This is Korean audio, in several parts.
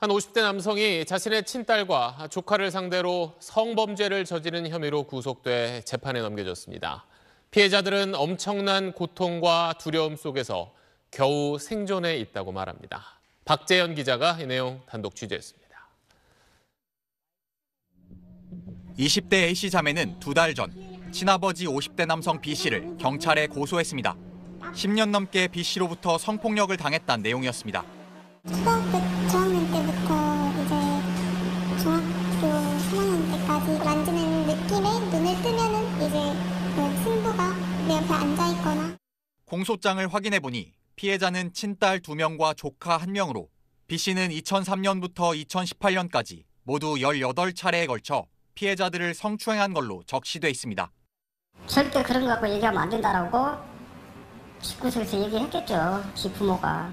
한 50대 남성이 자신의 친딸과 조카를 상대로 성범죄를 저지른 혐의로 구속돼 재판에 넘겨졌습니다. 피해자들은 엄청난 고통과 두려움 속에서 겨우 생존해 있다고 말합니다. 박재현 기자가 이 내용 단독 취재했습니다. 20대 A씨 자매는 두 달 전 친아버지 50대 남성 B씨를 경찰에 고소했습니다. 10년 넘게 B씨로부터 성폭력을 당했다는 내용이었습니다. 초등학교 있거나 공소장을 확인해 보니 피해자는 친딸 2명과 조카 1명으로 B씨는 2003년부터 2018년까지 모두 18차례에 걸쳐 피해자들을 성추행한 걸로 적시돼 있습니다. 절대 그런 거 갖고 얘기하면 안 된다라고 집구석에서 얘기했겠죠. 집 부모가.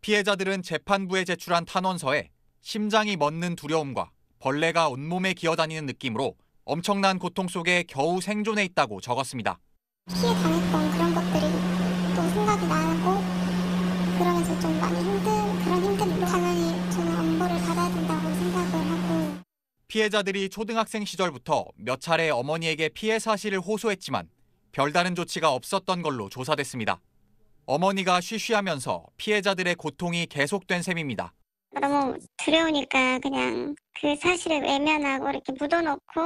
피해자들은 재판부에 제출한 탄원서에 심장이 멎는 두려움과 벌레가 온몸에 기어다니는 느낌으로 엄청난 고통 속에 겨우 생존해 있다고 적었습니다. 피해 당했던 그런 것들이 또 생각이 나고 그러면서 좀 많이 힘든 그런 힘든 일로 당연히 저는 엄벌을 받아야 된다고 생각을 하고 피해자들이 초등학생 시절부터 몇 차례 어머니에게 피해 사실을 호소했지만 별다른 조치가 없었던 걸로 조사됐습니다. 어머니가 쉬쉬하면서 피해자들의 고통이 계속된 셈입니다. 너무 두려우니까 그냥 그 사실을 외면하고 이렇게 묻어놓고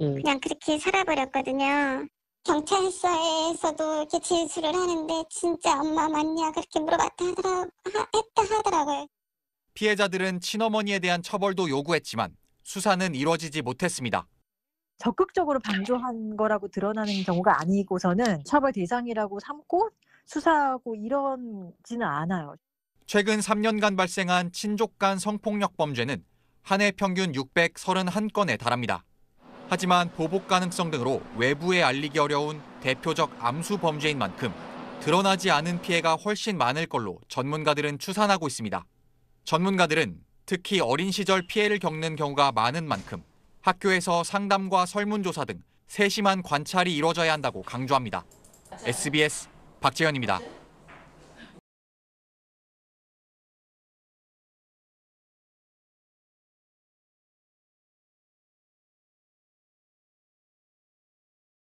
음. 그냥 그렇게 살아버렸거든요. 경찰서에서도 이렇게 진술을 하는데 진짜 엄마 맞냐 그렇게 물어봤다 하더라 하, 했다 하더라고요. 피해자들은 친어머니에 대한 처벌도 요구했지만 수사는 이뤄지지 못했습니다. 적극적으로 방조한 거라고 드러나는 경우가 아니고서는 처벌 대상이라고 삼고 수사하고 이러지는 않아요. 최근 3년간 발생한 친족 간 성폭력 범죄는 한 해 평균 631건에 달합니다. 하지만 보복 가능성 등으로 외부에 알리기 어려운 대표적 암수 범죄인 만큼 드러나지 않은 피해가 훨씬 많을 걸로 전문가들은 추산하고 있습니다. 전문가들은 특히 어린 시절 피해를 겪는 경우가 많은 만큼 학교에서 상담과 설문조사 등 세심한 관찰이 이루어져야 한다고 강조합니다. SBS 박재현입니다.